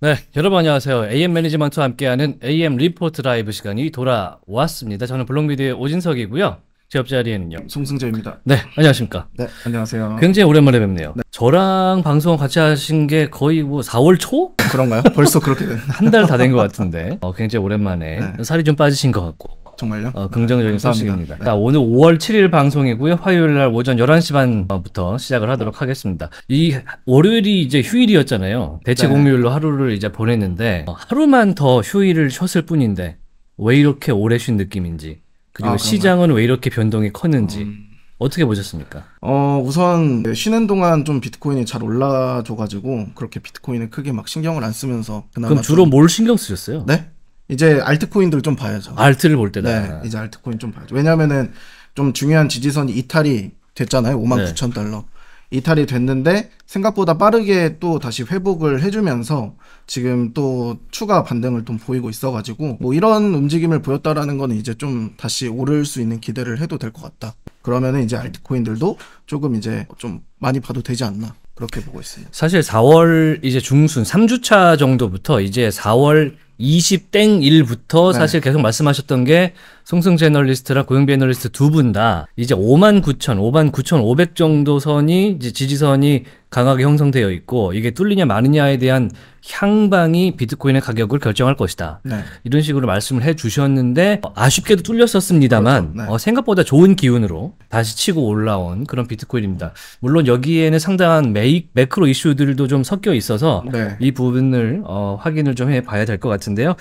네, 여러분 안녕하세요. AM 매니지먼트와 함께하는 AM 리포트 라이브 시간이 돌아왔습니다. 저는 블록미디어의 오진석이고요. 제 옆자리에는요. 송승재입니다. 네, 안녕하십니까. 네, 안녕하세요. 굉장히 오랜만에 뵙네요. 네. 저랑 방송 같이 하신 게 거의 뭐 4월 초? 그런가요? 벌써 그렇게 한 달 다 된 것 같은데. 어, 굉장히 오랜만에 네. 살이 좀 빠지신 것 같고. 정말요? 어, 긍정적인 네, 소식입니다. 네. 오늘 5월 7일 방송이고요. 화요일 날 오전 11시 반부터 시작을 하도록 네. 하겠습니다. 이 월요일이 이제 휴일이었잖아요. 대체 네. 공휴일로 하루를 이제 보냈는데 어, 하루만 더 휴일을 쉬었을 뿐인데 왜 이렇게 오래 쉰 느낌인지 그리고 아, 시장은 왜 이렇게 변동이 컸는지 음... 어떻게 보셨습니까? 어, 우선 쉬는 동안 좀 비트코인이 잘 올라줘가지고 그렇게 비트코인에 크게 막 신경을 안 쓰면서 그나마 그럼 주로 좀... 뭘 신경 쓰셨어요? 네? 이제 알트코인들 좀 봐야죠. 알트를 볼 때다. 네, 이제 알트코인 좀 봐야죠. 왜냐면은 좀 중요한 지지선이 이탈이 됐잖아요. 5만 네. 9천 달러. 이탈이 됐는데 생각보다 빠르게 또 다시 회복을 해주면서 지금 또 추가 반등을 좀 보이고 있어가지고 뭐 이런 움직임을 보였다라는 거 이제 좀 다시 오를 수 있는 기대를 해도 될 것 같다. 그러면은 이제 알트코인들도 조금 이제 좀 많이 봐도 되지 않나 그렇게 보고 있습니 사실 4월 이제 중순 3주차 정도부터 이제 4월 20땡 1부터 사실 계속 말씀하셨던 게 송승 제널리스트랑 고영배 애널리스트 두 분 다 이제 5만 9천, 5만 9천 5백 정도 선이 이제 지지선이 강하게 형성되어 있고 이게 뚫리냐 마느냐에 대한 향방이 비트코인의 가격을 결정할 것이다. 네. 이런 식으로 말씀을 해 주셨는데 아쉽게도 뚫렸었습니다만 그렇죠. 네. 어, 생각보다 좋은 기운으로 다시 치고 올라온 그런 비트코인입니다. 물론 여기에는 상당한 메이, 매크로 이슈들도 좀 섞여 있어서 네. 이 부분을 어, 확인을 좀 해봐야 될것같아요 같은데요.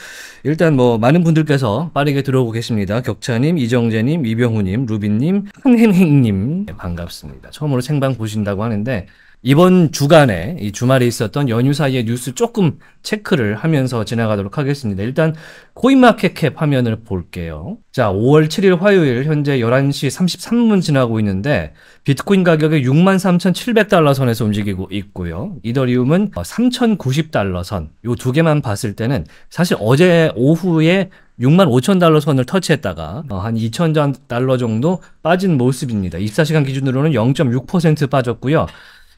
일단 뭐 많은 분들께서 빠르게 들어오고 계십니다. 격차님, 이정재님, 이병호님, 루빈님, 한행행님 반갑습니다. 처음으로 생방 보신다고 하는데 이번 주간에 이 주말에 있었던 연휴 사이에 뉴스 조금 체크를 하면서 지나가도록 하겠습니다. 일단 코인마켓캡 화면을 볼게요. 자, 5월 7일 화요일 현재 11시 33분 지나고 있는데 비트코인 가격이 63,700달러 선에서 움직이고 있고요. 이더리움은 3,090달러 선. 요두 개만 봤을 때는 사실 어제 오후에 6 5 0 0 0 달러 선을 터치했다가 한 2천 달러 정도 빠진 모습입니다. 24시간 기준으로는 0.6% 빠졌고요.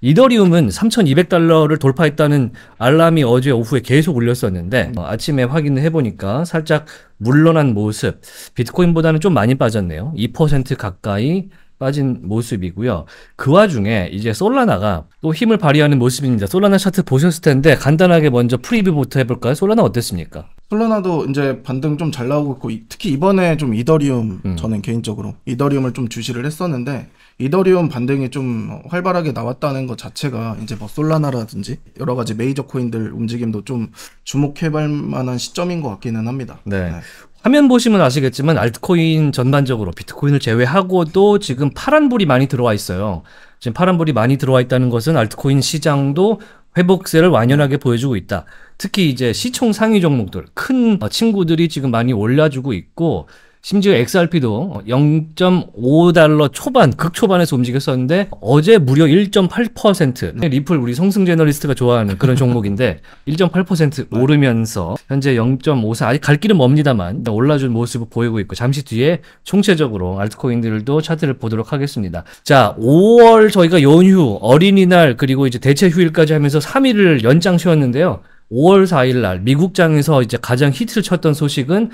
이더리움은 3,200달러를 돌파했다는 알람이 어제 오후에 계속 울렸었는데 어, 아침에 확인을 해보니까 살짝 물러난 모습 비트코인보다는 좀 많이 빠졌네요. 2% 가까이 빠진 모습이고요. 그 와중에 이제 솔라나가 또 힘을 발휘하는 모습입니다. 솔라나 차트 보셨을 텐데 간단하게 먼저 프리뷰부터 해볼까요? 솔라나 어땠습니까? 솔라나도 이제 반등 좀 잘 나오고 있고 특히 이번에 좀 이더리움 음. 저는 개인적으로 이더리움을 좀 주시를 했었는데 이더리움 반등이 좀 활발하게 나왔다는 것 자체가 이제 뭐 솔라나라든지 여러 가지 메이저 코인들 움직임도 좀 주목해볼 만한 시점인 것 같기는 합니다. 네. 네. 화면 보시면 아시겠지만 알트코인 전반적으로 비트코인을 제외하고도 지금 파란불이 많이 들어와 있어요. 지금 파란불이 많이 들어와 있다는 것은 알트코인 시장도 회복세를 완연하게 보여주고 있다. 특히 이제 시총 상위 종목들 큰 친구들이 지금 많이 올라주고 있고 심지어 XRP도 0.5달러 초반, 극초반에서 움직였었는데 어제 무려 1.8% 리플 우리 성승 제너리스트가 좋아하는 그런 종목인데 1.8% 오르면서 현재 0.54 아직 갈 길은 멉니다만 올라준 모습을 보이고 있고 잠시 뒤에 총체적으로 알트코인들도 차트를 보도록 하겠습니다. 자, 5월 저희가 연휴, 어린이날 그리고 이제 대체 휴일까지 하면서 3일을 연장 쉬었는데요. 5월 4일 날 미국장에서 이제 가장 히트를 쳤던 소식은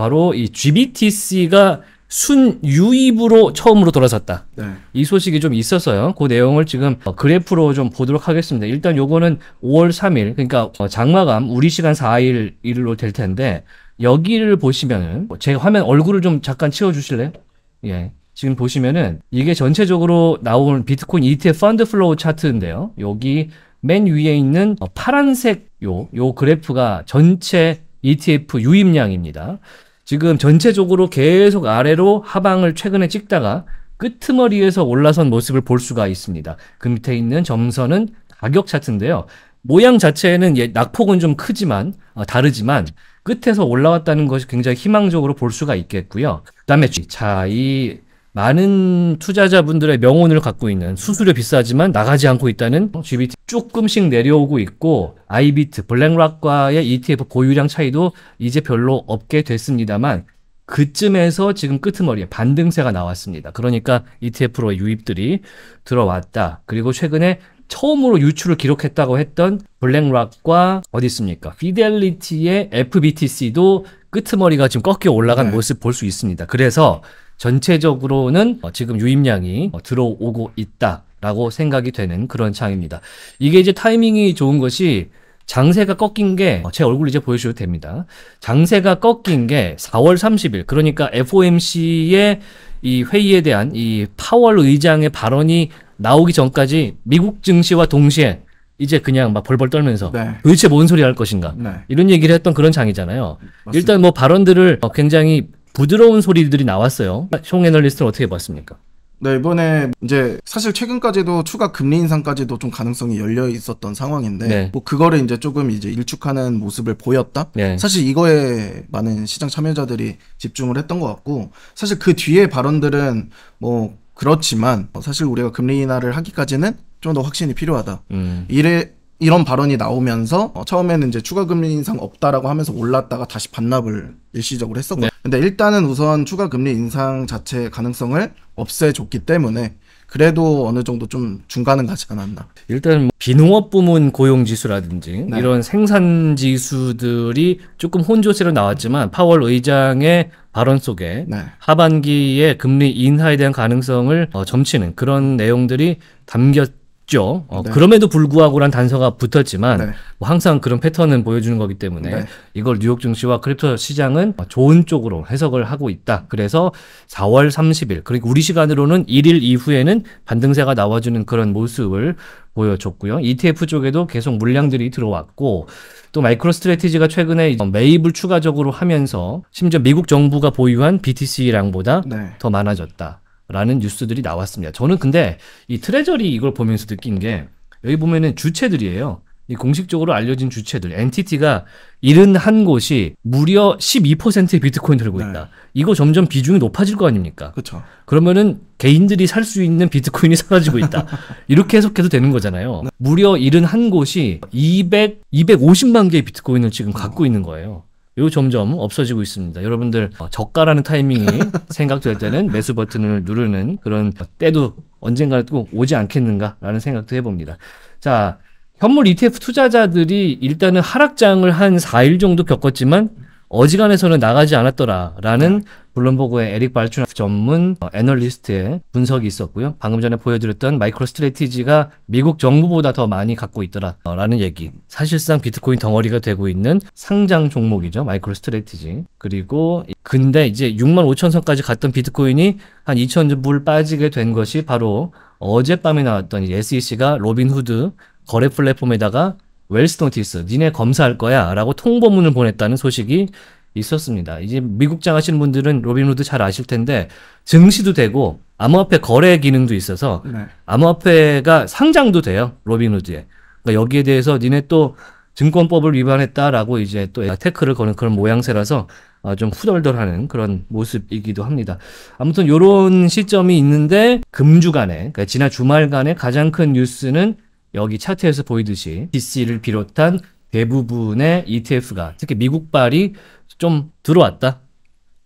바로 이 GBTC가 순유입으로 처음으로 돌아섰다. 네. 이 소식이 좀있었어요그 내용을 지금 어, 그래프로 좀 보도록 하겠습니다. 일단 요거는 5월 3일, 그러니까 어, 장마감 우리 시간 4일 일로 될 텐데 여기를 보시면은 뭐 제 화면 얼굴을 좀 잠깐 치워 주실래요? 예. 지금 보시면은 이게 전체적으로 나온 비트코인 ETF 펀드 플로우 차트인데요. 여기 맨 위에 있는 어, 파란색 요 요 그래프가 전체 ETF 유입량입니다. 지금 전체적으로 계속 아래로 하방을 최근에 찍다가 끄트머리에서 올라선 모습을 볼 수가 있습니다. 그 밑에 있는 점선은 가격 차트인데요. 모양 자체는 에 예, 낙폭은 좀 크지만 어, 다르지만 끝에서 올라왔다는 것이 굉장히 희망적으로 볼 수가 있겠고요. 그다음에 자, 이 많은 투자자분들의 명운을 갖고 있는 수수료 비싸지만 나가지 않고 있다는 GBT 조금씩 내려오고 있고 아이비트 블랙락과의 ETF 보유량 차이도 이제 별로 없게 됐습니다만 그쯤에서 지금 끄트머리에 반등세가 나왔습니다. 그러니까 ETF로의 유입들이 들어왔다. 그리고 최근에 처음으로 유출을 기록했다고 했던 블랙락과 어디 있습니까? 피델리티의 FBTC도 끄머리가 지금 꺾여 올라간 네. 모습 볼 수 있습니다. 그래서 전체적으로는 어, 지금 유입량이 어, 들어오고 있다라고 생각이 되는 그런 창입니다. 이게 이제 타이밍이 좋은 것이 장세가 꺾인 게제 어, 얼굴 이제 보여주셔도 됩니다. 장세가 꺾인 게 4월 30일 그러니까 FOMC의 이 회의에 대한 이 파월 의장의 발언이 나오기 전까지 미국 증시와 동시에 이제 그냥 막 벌벌 떨면서 네. 도대체 뭔 소리 할 것인가 네. 이런 얘기를 했던 그런 장이잖아요. 맞습니다. 일단 뭐 발언들을 어, 굉장히 부드러운 소리들이 나왔어요. 총 애널리스트는 어떻게 봤습니까? 네, 이번에 이제 사실 최근까지도 추가 금리 인상까지도 좀 가능성이 열려 있었던 상황인데 네. 뭐 그거를 이제 조금 이제 일축하는 모습을 보였다. 네. 사실 이거에 많은 시장 참여자들이 집중을 했던 것 같고 사실 그 뒤에 발언들은 뭐 그렇지만 사실 우리가 금리 인하를 하기까지는 좀 더 확신이 필요하다. 음. 이래 이런 발언이 나오면서 어, 처음에는 이제 추가 금리 인상 없다라고 하면서 올랐다가 다시 반납을 일시적으로 했었고요. 네. 근데 일단은 우선 추가 금리 인상 자체의 가능성을 없애줬기 때문에 그래도 어느 정도 좀 중간은 가지 않았나. 일단 뭐 비농업 부문 고용 지수라든지 네. 이런 생산 지수들이 조금 혼조세로 나왔지만 파월 의장의 발언 속에 네. 하반기에 금리 인하에 대한 가능성을 어, 점치는 그런 내용들이 담겼 있죠. 어, 네. 그럼에도 불구하고란 단서가 붙었지만 네. 뭐 항상 그런 패턴은 보여주는 거기 때문에 네. 이걸 뉴욕 증시와 크립토 시장은 좋은 쪽으로 해석을 하고 있다. 그래서 4월 30일 그리고 우리 시간으로는 1일 이후에는 반등세가 나와주는 그런 모습을 보여줬고요. ETF 쪽에도 계속 물량들이 들어왔고 또 마이크로스트레티지가 최근에 매입을 추가적으로 하면서 심지어 미국 정부가 보유한 BTC랑보다 네. 더 많아졌다. 라는 뉴스들이 나왔습니다. 저는 근데 이 트레저리 이걸 보면서 느낀 게 여기 보면은 주체들이에요. 공식적으로 알려진 주체들, 엔티티가 7한곳이 무려 12%의 비트코인 들고 있다. 네. 이거 점점 비중이 높아질 거 아닙니까? 그렇죠. 그러면은 개인들이 살 수 있는 비트코인이 사라지고 있다. 이렇게 해석해도 되는 거잖아요. 네. 무려 7한곳이 200, 250만 개의 비트코인을 지금 어. 갖고 있는 거예요. 요 점점 없어지고 있습니다. 여러분들 어, 저가라는 타이밍이 생각될 때는 매수 버튼을 누르는 그런 때도 언젠가 꼭 오지 않겠는가라는 생각도 해봅니다. 자, 현물 ETF 투자자들이 일단은 하락장을 한 4일 정도 겪었지만 어지간해서는 나가지 않았더라라는 블룸버그의 에릭 발춘 전문 어, 애널리스트의 분석이 있었고요. 방금 전에 보여드렸던 마이크로 스트레티지가 미국 정부보다 더 많이 갖고 있더라라는 어, 얘기. 사실상 비트코인 덩어리가 되고 있는 상장 종목이죠. 마이크로 스트레티지. 그리고 근데 이제 6만 5천 선까지 갔던 비트코인이 한 2천 불 빠지게 된 것이 바로 어젯밤에 나왔던 SEC가 로빈후드 거래 플랫폼에다가 웰스턴 티스 니네 검사할 거야 라고 통보문을 보냈다는 소식이 있었습니다. 이제 미국장 하시는 분들은 로빈후드 잘 아실 텐데 증시도 되고 암호화폐 거래 기능도 있어서 네. 암호화폐가 상장도 돼요. 로빈후드에. 그러니까 여기에 대해서 니네 또 증권법을 위반했다라고 이제 또 테크를 거는 그런 모양새라서 아, 좀 후덜덜하는 그런 모습이기도 합니다. 아무튼 이런 시점이 있는데 금주간에 그러니까 지난 주말간에 가장 큰 뉴스는 여기 차트에서 보이듯이 DC를 비롯한 대부분의 ETF가 특히 미국발이 좀 들어왔다.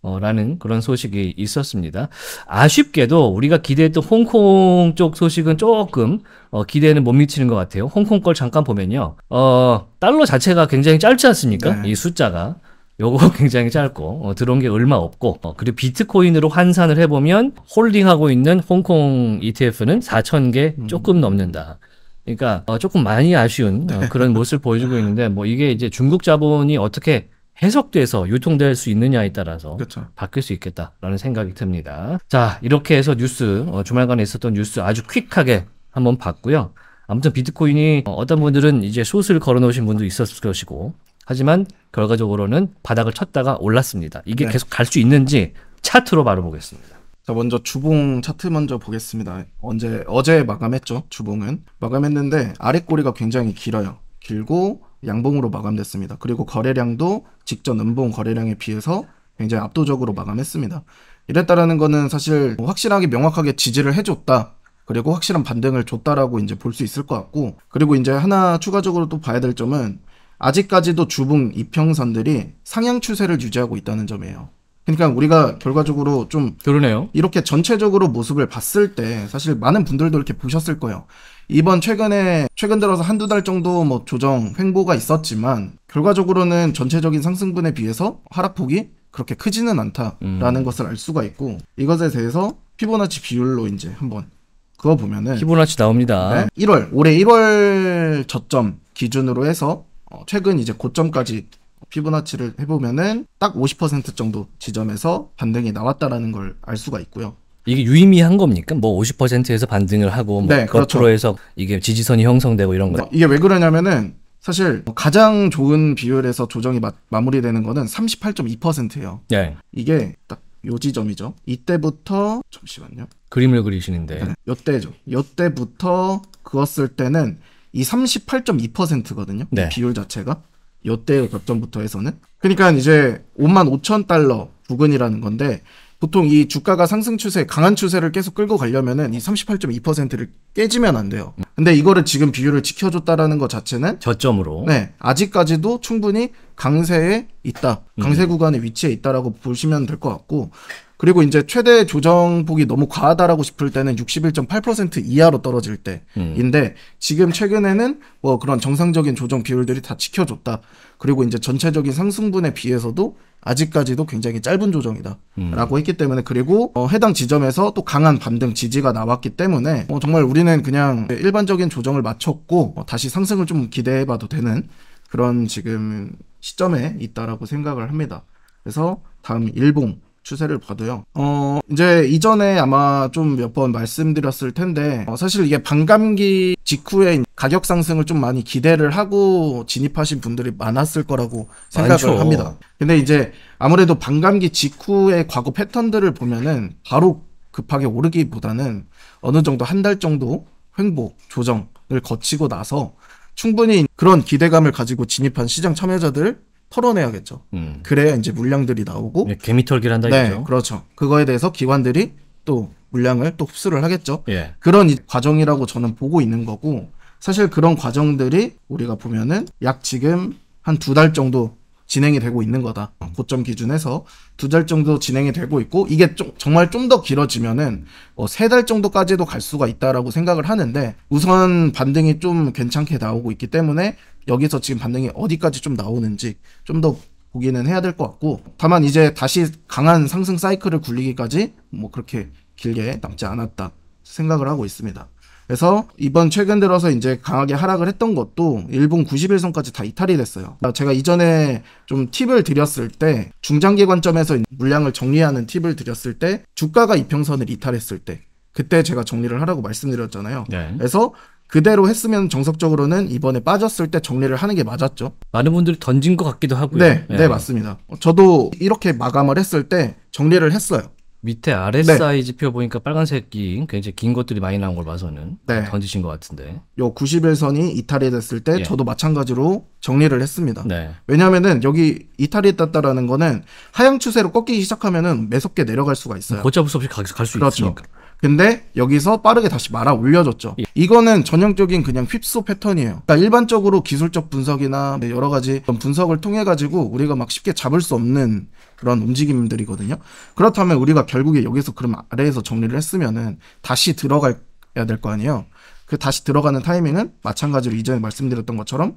어, 라는 그런 소식이 있었습니다. 아쉽게도 우리가 기대했던 홍콩 쪽 소식은 조금 어, 기대는 못 미치는 것 같아요. 홍콩 걸 잠깐 보면요. 어, 달러 자체가 굉장히 짧지 않습니까? 네. 이 숫자가. 요거 굉장히 짧고 어, 들어온 게 얼마 없고 어, 그리고 비트코인으로 환산을 해보면 홀딩하고 있는 홍콩 ETF는 4천 개 음. 조금 음. 넘는다. 그러니까 어, 조금 많이 아쉬운 어, 네. 그런 모습을 보여주고 있는데 뭐 이게 이제 중국 자본이 어떻게 해석돼서 유통될 수 있느냐에 따라서 그렇 바뀔 수 있겠다라는 생각이 듭니다. 자 이렇게 해서 뉴스 어, 주말간에 있었던 뉴스 아주 퀵하게 한번 봤고요. 아무튼 비트코인이 어, 어떤 분들은 이제 숏을 걸어놓으신 분도 있었을 것이고 하지만 결과적으로는 바닥을 쳤다가 올랐습니다. 이게 네. 계속 갈 수 있는지 차트로 바로 보겠습니다. 자, 먼저 주봉 차트 먼저 보겠습니다. 언제, 어제 마감했죠. 주봉은. 마감했는데 아래 꼬리가 굉장히 길어요. 길고 양봉으로 마감됐습니다. 그리고 거래량도 직전 음봉 거래량에 비해서 굉장히 압도적으로 마감했습니다. 이랬다라는 거는 사실 확실하게 명확하게 지지를 해줬다. 그리고 확실한 반등을 줬다라고 이제 볼 수 있을 것 같고 그리고 이제 하나 추가적으로 또 봐야 될 점은 아직까지도 주봉 이평선들이 상향 추세를 유지하고 있다는 점이에요. 그러니까 우리가 결과적으로 좀 그러네요. 이렇게 전체적으로 모습을 봤을 때 사실 많은 분들도 이렇게 보셨을 거예요. 이번 최근에 최근 들어서 한두 달 정도 뭐 조정 횡보가 있었지만 결과적으로는 전체적인 상승분에 비해서 하락폭이 그렇게 크지는 않다라는 음. 것을 알 수가 있고 이것에 대해서 피보나치 비율로 이제 한번 그거 보면은 피보나치 나옵니다. 네, 1월 올해 1월 저점 기준으로 해서 어, 최근 이제 고점까지 피부나치를 해보면은 딱 50% 정도 지점에서 반등이 나왔다라는 걸 알 수가 있고요. 이게 유의미한 겁니까? 뭐 50%에서 반등을 하고 뭐 네, 그렇죠. 거프로에서 이게 지지선이 형성되고 이런 거. 네, 이게 왜 그러냐면은 사실 가장 좋은 비율에서 조정이 마, 무리되는 거는 38.2%예요. 네. 이게 딱 요 지점이죠. 이때부터 잠시만요. 그림을 그리시는데. 네, 요때죠. 요때부터 그었을 때는 이 38.2%거든요. 네. 이 비율 자체가. 요때 격전부터 해서는 그러니까 이제 5만 5천 달러 부근이라는 건데 보통 이 주가가 상승 추세, 강한 추세를 계속 끌고 가려면은 이 38.2%를 깨지면 안 돼요. 근데 이거를 지금 비율을 지켜줬다라는 것 자체는 저점으로. 네, 아직까지도 충분히 강세에 있다, 강세 음. 구간에위치해 있다라고 보시면 될 것 같고 그리고 이제 최대 조정폭이 너무 과하다라고 싶을 때는 61.8% 이하로 떨어질 때인데 음. 지금 최근에는 뭐 그런 정상적인 조정 비율들이 다 지켜줬다. 그리고 이제 전체적인 상승분에 비해서도 아직까지도 굉장히 짧은 조정이다라고 음. 했기 때문에 그리고 어, 해당 지점에서 또 강한 반등 지지가 나왔기 때문에 어, 정말 우리는 그냥 일반적인 조정을 마쳤고 어, 다시 상승을 좀 기대해봐도 되는 그런 지금 시점에 있다라고 생각을 합니다. 그래서 다음 일봉 추세를 봐도요. 어, 이제 이전에 아마 좀 몇 번 말씀드렸을 텐데, 어, 사실 이게 반감기 직후에 가격 상승을 좀 많이 기대를 하고 진입하신 분들이 많았을 거라고 생각을 많죠. 합니다. 근데 이제 아무래도 반감기 직후의 과거 패턴들을 보면은 바로 급하게 오르기보다는 어느 정도 한 달 정도 횡복, 조정을 거치고 나서 충분히 그런 기대감을 가지고 진입한 시장 참여자들 털어내야겠죠. 음. 그래야 이제 물량들이 나오고 네, 개미털기를 한다 이죠 네, 그렇죠. 그거에 대해서 기관들이 또 물량을 또 흡수를 하겠죠. 예. 그런 과정이라고 저는 보고 있는 거고 사실 그런 과정들이 우리가 보면은 약 지금 한 두 달 정도 진행이 되고 있는 거다. 고점 기준에서 두 달 정도 진행이 되고 있고 이게 좀, 정말 좀 더 길어지면은 어, 뭐 세달 정도까지도 갈 수가 있다라고 생각을 하는데 우선 반등이 좀 괜찮게 나오고 있기 때문에 여기서 지금 반등이 어디까지 좀 나오는지 좀 더 보기는 해야 될 것 같고 다만 이제 다시 강한 상승 사이클을 굴리기까지 뭐 그렇게 길게 남지 않았다 생각을 하고 있습니다. 그래서 이번 최근 들어서 이제 강하게 하락을 했던 것도 일본 91선까지 다 이탈이 됐어요. 그러니까 제가 이전에 좀 팁을 드렸을 때 중장기 관점에서 물량을 정리하는 팁을 드렸을 때 주가가 이평선을 이탈했을 때 그때 제가 정리를 하라고 말씀드렸잖아요. 네. 그래서 그대로 했으면 정석적으로는 이번에 빠졌을 때 정리를 하는 게 맞았죠. 많은 분들이 던진 것 같기도 하고요. 네, 네, 네 맞습니다. 저도 이렇게 마감을 했을 때 정리를 했어요. 밑에 RSI 네. 지표 보니까 빨간색이 굉장히 긴 것들이 많이 나온 걸 봐서는 네. 던지신 것 같은데. 요 90일선이 이탈이 됐을 때 예. 저도 마찬가지로 정리를 했습니다. 네. 왜냐하면은 여기 이탈이 됐다라는 거는 하향 추세로 꺾이기 시작하면은 매섭게 내려갈 수가 있어요. 뭐 걷잡을 수 없이 갈수 그렇죠. 있으니까. 근데 여기서 빠르게 다시 말아 올려줬죠. 예. 이거는 전형적인 그냥 휩소 패턴이에요. 그러니까 일반적으로 기술적 분석이나 네, 여러 가지 분석을 통해 가지고 우리가 막 쉽게 잡을 수 없는 그런 움직임들이거든요. 그렇다면 우리가 결국에 여기서 그럼 아래에서 정리를 했으면은 다시 들어가야 될 거 아니에요. 그 다시 들어가는 타이밍은 마찬가지로 이전에 말씀드렸던 것처럼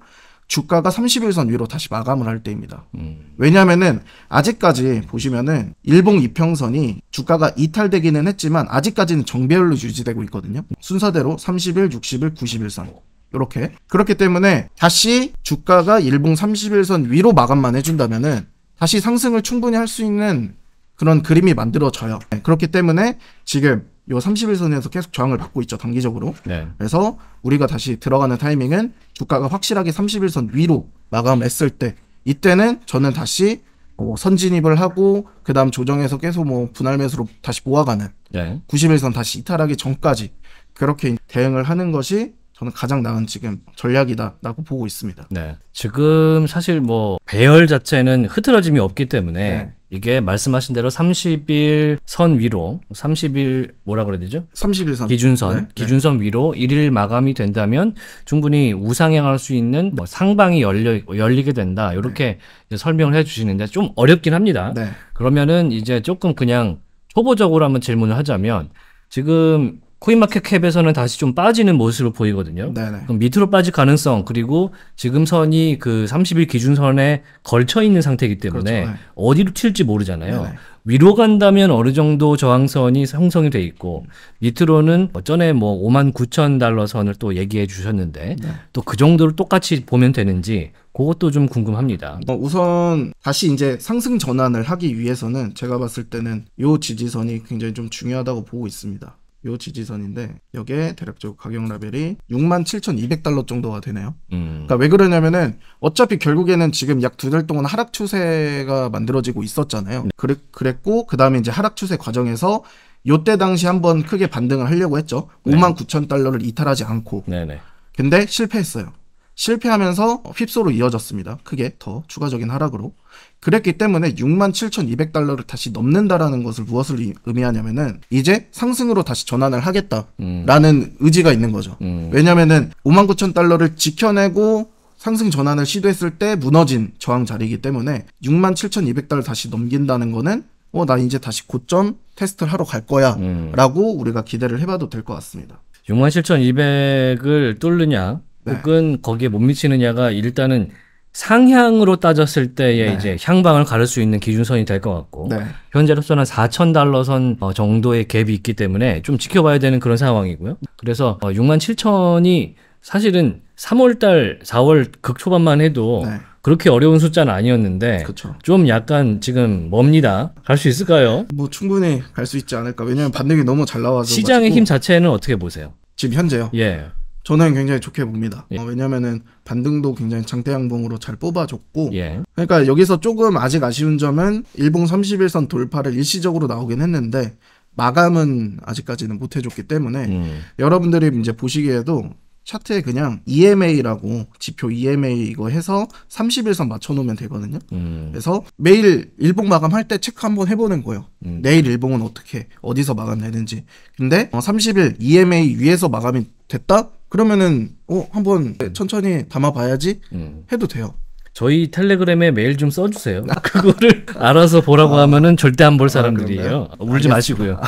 주가가 30일선 위로 다시 마감을 할 때입니다. 음. 왜냐면은 아직까지 보시면은 일봉 2평선이 주가가 이탈되기는 했지만 아직까지는 정배열로 유지되고 있거든요. 순서대로 30일, 60일, 90일선. 이렇게 그렇기 때문에 다시 주가가 일봉 30일선 위로 마감만 해준다면은 다시 상승을 충분히 할 수 있는 그런 그림이 만들어져요. 네, 그렇기 때문에 지금 요 31선에서 계속 저항을 받고 있죠 단기적으로. 네. 그래서 우리가 다시 들어가는 타이밍은 주가가 확실하게 31선 위로 마감했을 때 이때는 저는 다시 어, 선진입을 하고 그다음 조정해서 계속 뭐 분할 매수로 다시 모아가는 네. 91선 다시 이탈하기 전까지 그렇게 대응을 하는 것이 저는 가장 나은 지금 전략이다라고 보고 있습니다. 네. 지금 사실 뭐 배열 자체는 흐트러짐이 없기 때문에 네. 이게 말씀하신 대로 30일 선 위로 30일 뭐라 그래야 되죠? 30일 선 기준선 네? 네. 기준선 위로 1일 마감이 된다면 충분히 우상향할 수 있는 뭐 상방이 열려 열리게 된다. 이렇게 네. 설명을 해 주시는데 좀 어렵긴 합니다. 네. 그러면은 이제 조금 그냥 초보적으로 한번 질문을 하자면 지금 코인마켓캡에서는 다시 좀 빠지는 모습을 보이거든요. 네네. 그럼 밑으로 빠질 가능성 그리고 지금 선이 그 30일 기준선에 걸쳐 있는 상태이기 때문에 그렇죠. 네. 어디로 튈지 모르잖아요. 네네. 위로 간다면 어느 정도 저항선이 형성이 돼 있고 밑으로는 전에 뭐 5만 9천 달러 선을 또 얘기해 주셨는데 네. 또그 정도로 똑같이 보면 되는지 그것도 좀 궁금합니다. 어, 우선 다시 이제 상승 전환을 하기 위해서는 제가 봤을 때는 요 지지선이 굉장히 좀 중요하다고 보고 있습니다. 요 지지선인데 여기에 대략적 가격 라벨이 67,200달러 정도가 되네요. 음. 그러니까 왜 그러냐면은 어차피 결국에는 지금 약 두 달 동안 하락 추세가 만들어지고 있었잖아요. 네. 그래, 그랬고 그다음에 이제 하락 추세 과정에서 요때 당시 한번 크게 반등을 하려고 했죠. 네. 59,000달러를 이탈하지 않고. 네네. 근데 실패했어요. 실패하면서 휩소로 이어졌습니다. 크게 더 추가적인 하락으로. 그랬기 때문에 67,200달러를 다시 넘는다라는 것을 무엇을 의미하냐면은 이제 상승으로 다시 전환을 하겠다라는 음. 의지가 있는 거죠. 음. 왜냐면은 59,000달러를 지켜내고 상승 전환을 시도했을 때 무너진 저항 자리이기 때문에 67,200달러 다시 넘긴다는 거는 어, 나 이제 다시 고점 테스트를 하러 갈 거야. 음. 라고 우리가 기대를 해봐도 될 것 같습니다. 67,200을 뚫느냐, 네. 혹은 거기에 못 미치느냐가 일단은 상향으로 따졌을 때에 네. 이제 향방을 가를 수 있는 기준선이 될 것 같고 네. 현재로서는 4천 달러 선 어, 정도의 갭이 있기 때문에 좀 지켜봐야 되는 그런 상황이고요. 그래서 6만 어, 7천이 사실은 3월달, 4월 극초반만 해도 네. 그렇게 어려운 숫자는 아니었는데 그쵸. 좀 약간 지금 멉니다. 갈 수 있을까요? 뭐 충분히 갈 수 있지 않을까. 왜냐하면 반등이 너무 잘 나와서 시장의 가지고. 힘 자체는 어떻게 보세요? 지금 현재요? 예. 저는 굉장히 좋게 봅니다. 예. 어, 왜냐면은 반등도 굉장히 장대양봉으로 잘 뽑아줬고 예. 그러니까 여기서 조금 아직 아쉬운 점은 일봉 31선 돌파를 일시적으로 나오긴 했는데 마감은 아직까지는 못 해줬기 때문에 음. 여러분들이 이제 보시기에도 차트에 그냥 EMA라고 지표 EMA 이거 해서 31선 맞춰놓으면 되거든요. 음. 그래서 매일 일봉 마감할 때 체크 한번 해보는 거예요. 음. 내일 일봉은 어떻게 어디서 마감되는지. 근데 30일 어, EMA 위에서 마감이 됐다? 그러면은 어 한번 천천히 담아봐야지 음. 해도 돼요. 저희 텔레그램에 메일 좀 써주세요. 그거를 알아서 보라고 아, 하면은 절대 안볼 아, 사람들이에요. 아, 울지 마시고요.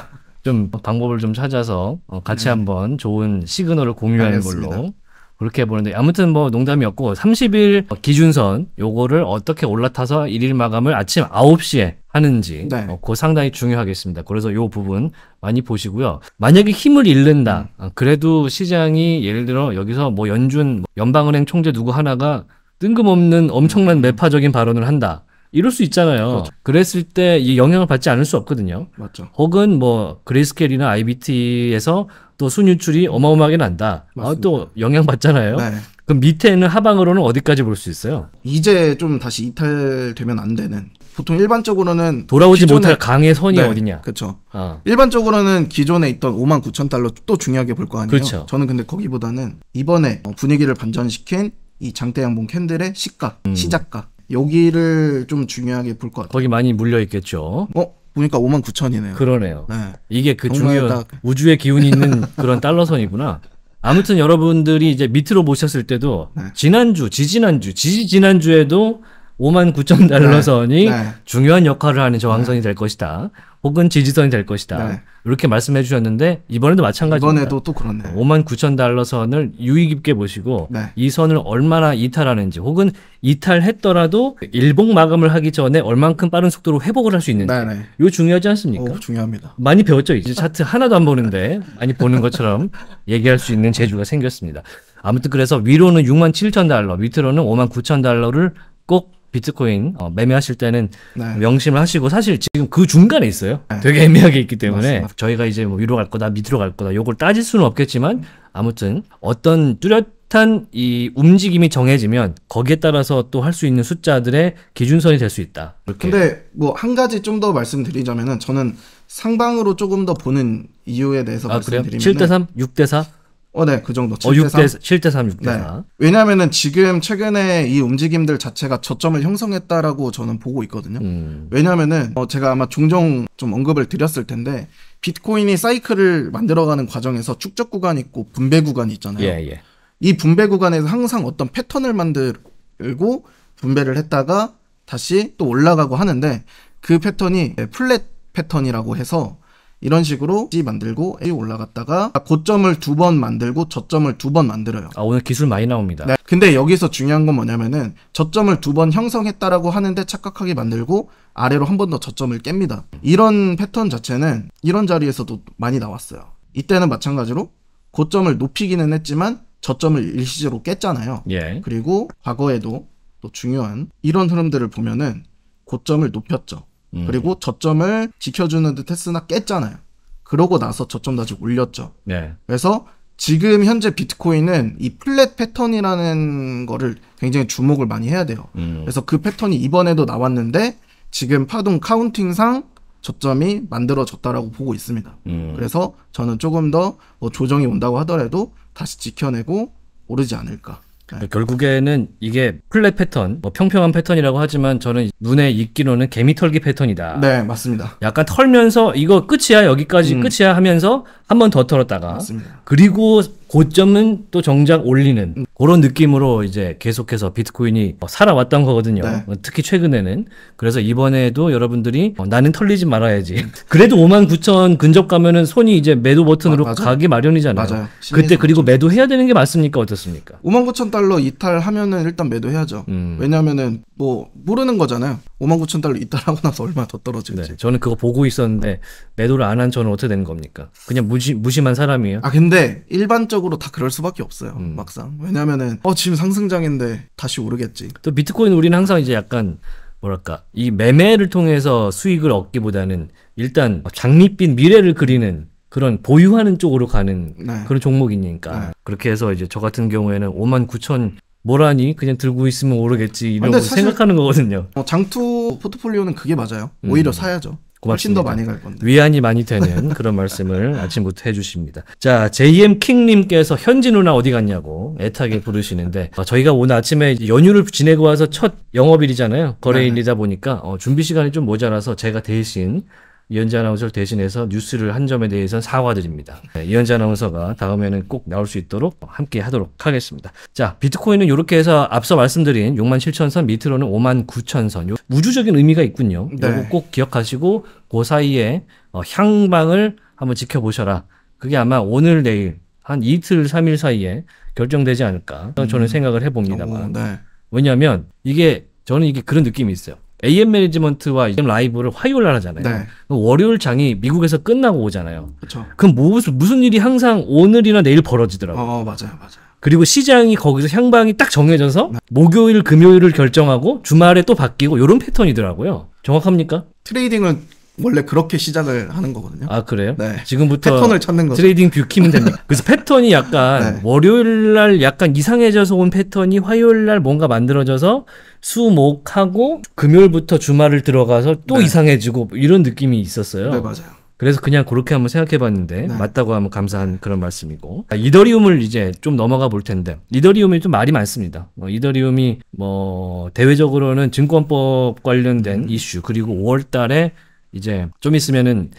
좀 방법을 좀 찾아서 어, 같이 음. 한번 좋은 시그널을 공유하는 걸로 그렇게 보는데 아무튼 뭐 농담이었고 30일 기준선 요거를 어떻게 올라타서 1일 마감을 아침 9시에 하는지 네. 어, 그 상당히 중요하겠습니다. 그래서 요 부분 많이 보시고요. 만약에 힘을 잃는다. 음. 아, 그래도 시장이 예를 들어 여기서 뭐 연준 뭐 연방은행 총재 누구 하나가 뜬금없는 엄청난 음. 매파적인 발언을 한다. 이럴 수 있잖아요. 그렇죠. 그랬을 때 이 영향을 받지 않을 수 없거든요. 맞죠. 혹은 뭐 그레이스케일이나 IBT에서 또 순유출이 어마어마하게 난다. 아, 또 영향 받잖아요. 네. 그럼 밑에 있는 하방으로는 어디까지 볼 수 있어요? 이제 좀 다시 이탈되면 안 되는. 보통 일반적으로는 돌아오지 기존에... 못할 강의 선이 네, 어디냐? 그렇죠. 어. 일반적으로는 기존에 있던 5만 9천 달러 또 중요하게 볼 거 아니에요. 그렇죠. 저는 근데 거기보다는 이번에 분위기를 반전시킨 이 장대양봉 캔들의 시가, 음. 시작가 여기를 좀 중요하게 볼 것 같아요. 거기 많이 물려 있겠죠. 어? 보니까 5만 9천이네요. 그러네요. 네. 이게 그 중요한 딱... 우주의 기운이 있는 그런 달러선이구나. 아무튼 여러분들이 이제 밑으로 보셨을 때도 네. 지난주, 지지난주, 지지지난주에도 5만 9천 달러선이 네. 네. 중요한 역할을 하는 저항선이 네. 될 것이다. 혹은 지지선이 될 것이다. 네. 이렇게 말씀해 주셨는데 이번에도 마찬가지입니다. 이번에도 또 그렇네. 5만 9천 달러 선을 유의 깊게 보시고 네. 이 선을 얼마나 이탈하는지 혹은 이탈했더라도 일봉 마감을 하기 전에 얼만큼 빠른 속도로 회복을 할 수 있는지 네, 이거 네. 중요하지 않습니까? 오, 중요합니다. 많이 배웠죠. 이제 차트 하나도 안 보는데 많이 보는 것처럼 얘기할 수 있는 재주가 생겼습니다. 아무튼 그래서 위로는 6만 7천 달러, 밑으로는 5만 9천 달러를 꼭 비트코인 어, 매매하실 때는 네. 명심을 하시고 사실 지금 그 중간에 있어요. 네. 되게 애매하게 있기 때문에 맞습니다. 저희가 이제 뭐 위로 갈 거다 밑으로 갈 거다 요걸 따질 수는 없겠지만 아무튼 어떤 뚜렷한 이 움직임이 정해지면 거기에 따라서 또 할 수 있는 숫자들의 기준선이 될 수 있다. 이렇게. 근데 뭐 한 가지 좀 더 말씀드리자면은 저는 상방으로 조금 더 보는 이유에 대해서 아, 말씀드리면 7대 3, 6대 4 어, 네, 그 정도. 7대 3. 어, 6대, 3, 6대 4. 네. 왜냐면은 지금 최근에 이 움직임들 자체가 저점을 형성했다라고 저는 보고 있거든요. 음. 왜냐면은 어, 제가 아마 종종 좀 언급을 드렸을 텐데, 비트코인이 사이클을 만들어가는 과정에서 축적 구간이 있고 분배 구간이 있잖아요. 예, 예. 이 분배 구간에서 항상 어떤 패턴을 만들고 분배를 했다가 다시 또 올라가고 하는데 그 패턴이 예, 플랫 패턴이라고 해서 이런 식으로 C 만들고 A 올라갔다가 고점을 두 번 만들고 저점을 두 번 만들어요. 아 오늘 기술 많이 나옵니다. 네. 근데 여기서 중요한 건 뭐냐면은 저점을 두 번 형성했다라고 하는데 착각하게 만들고 아래로 한 번 더 저점을 깹니다. 이런 패턴 자체는 이런 자리에서도 많이 나왔어요. 이때는 마찬가지로 고점을 높이기는 했지만 저점을 일시적으로 깼잖아요. 예. 그리고 과거에도 또 중요한 이런 흐름들을 보면은 고점을 높였죠. 음. 그리고 저점을 지켜주는 듯 했으나 깼잖아요. 그러고 나서 저점 다시 올렸죠. 네. 그래서 지금 현재 비트코인은 이 플랫 패턴이라는 거를 굉장히 주목을 많이 해야 돼요. 음. 그래서 그 패턴이 이번에도 나왔는데 지금 파동 카운팅상 저점이 만들어졌다라고 보고 있습니다. 음. 그래서 저는 조금 더뭐 조정이 온다고 하더라도 다시 지켜내고 오르지 않을까. 네. 결국에는 이게 플랫 패턴, 뭐 평평한 패턴이라고 하지만 저는 눈에 익기로는 개미 털기 패턴이다. 네, 맞습니다. 약간 털면서 이거 끝이야 여기까지 음. 끝이야 하면서 한번더 털었다가 맞습니다. 그리고 고점은 또 정작 올리는 음. 그런 느낌으로 이제 계속해서 비트코인이 살아왔던 거거든요. 네. 어, 특히 최근에는 그래서 이번에도 여러분들이 어, 나는 털리지 말아야지. 그래도 5만 9천 근접 가면은 손이 이제 매도 버튼으로 아, 가기 마련이잖아요. 맞아요. 그때 그리고 매도해야 되는 게 맞습니까? 어떻습니까? 5만 9천 달러 이탈하면은 일단 매도해야죠. 음. 왜냐면은 뭐 모르는 거잖아요. 5만 9천 달러 이탈하고 나서 얼마 더 떨어질지. 네. 저는 그거 보고 있었는데 매도를 안 한 저는 어떻게 되는 겁니까? 그냥 무 무지, 무심한 사람이에요. 아 근데 일반적으로 다 그럴 수밖에 없어요. 음. 막상 왜냐면은 어 지금 상승장인데 다시 오르겠지. 또 비트코인 우리는 항상 이제 약간 뭐랄까 이 매매를 통해서 수익을 얻기보다는 일단 장밋빛 미래를 그리는 그런 보유하는 쪽으로 가는 네. 그런 종목이니까 네. 그렇게 해서 이제 저 같은 경우에는 5만 9천 뭐라니 그냥 들고 있으면 오르겠지 아, 이런 생각하는 거거든요. 어, 장투 포트폴리오는 그게 맞아요. 음. 오히려 음. 사야죠. 고맙습니다. 훨씬 더 많이 갈 건데. 위안이 많이 되는 그런 말씀을 아침부터 해주십니다. 자, JM 킹님께서 현지 누나 어디 갔냐고 애타게 부르시는데 어, 저희가 오늘 아침에 연휴를 지내고 와서 첫 영업일이잖아요. 거래일이다 네. 보니까 어, 준비 시간이 좀 모자라서 제가 대신 이현재 아나운서를 대신해서 뉴스를 한 점에 대해서는 사과드립니다. 네, 이현재 아나운서가 다음에는 꼭 나올 수 있도록 함께 하도록 하겠습니다. 자, 비트코인은 이렇게 해서 앞서 말씀드린 6만 7천 선 밑으로는 5만 9천 선. 요, 우주적인 의미가 있군요. 네. 이거 꼭 기억하시고 그 사이에 어, 향방을 한번 지켜보셔라. 그게 아마 오늘 내일 한 이틀, 3일 사이에 결정되지 않을까 저는 음. 생각을 해봅니다만. 오, 네. 왜냐하면 이게 저는 이게 그런 느낌이 있어요. AM 매니지먼트와 이엠 라이브를 화요일 날 하잖아요. 네. 월요일 장이 미국에서 끝나고 오잖아요. 그렇죠. 그럼 무슨 무슨 일이 항상 오늘이나 내일 벌어지더라고요. 어, 맞아요. 맞아요. 그리고 시장이 거기서 향방이 딱 정해져서 네. 목요일, 금요일을 결정하고 주말에 또 바뀌고 이런 패턴이더라고요. 정확합니까? 트레이딩은 원래 그렇게 시작을 하는 거거든요. 아 그래요? 네. 지금부터 패턴을 찾는 거 트레이딩 뷰 키면 됩니다. 그래서 패턴이 약간 네. 월요일 날 약간 이상해져서 온 패턴이 화요일 날 뭔가 만들어져서 수목하고 금요일부터 주말을 들어가서 또 네. 이상해지고 이런 느낌이 있었어요. 네 맞아요. 그래서 그냥 그렇게 한번 생각해봤는데 네. 맞다고 하면 감사한 그런 말씀이고 아, 이더리움을 이제 좀 넘어가 볼 텐데 이더리움이 좀 말이 많습니다. 뭐 이더리움이 뭐 대외적으로는 증권법 관련된 음. 이슈 그리고 5월달에 이제 좀 있으면은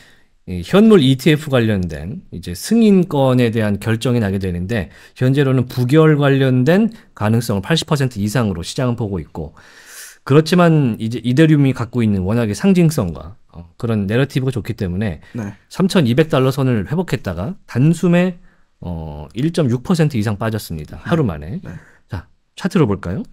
현물 ETF 관련된 이제 승인권에 대한 결정이 나게 되는데 현재로는 부결 관련된 가능성을 80% 이상으로 시장은 보고 있고 그렇지만 이제 이더리움이 갖고 있는 워낙에 상징성과 어, 그런 내러티브가 좋기 때문에 네. 3,200달러 선을 회복했다가 단숨에 어, 1.6% 이상 빠졌습니다. 하루 네. 만에. 네. 네. 자, 차트로 볼까요?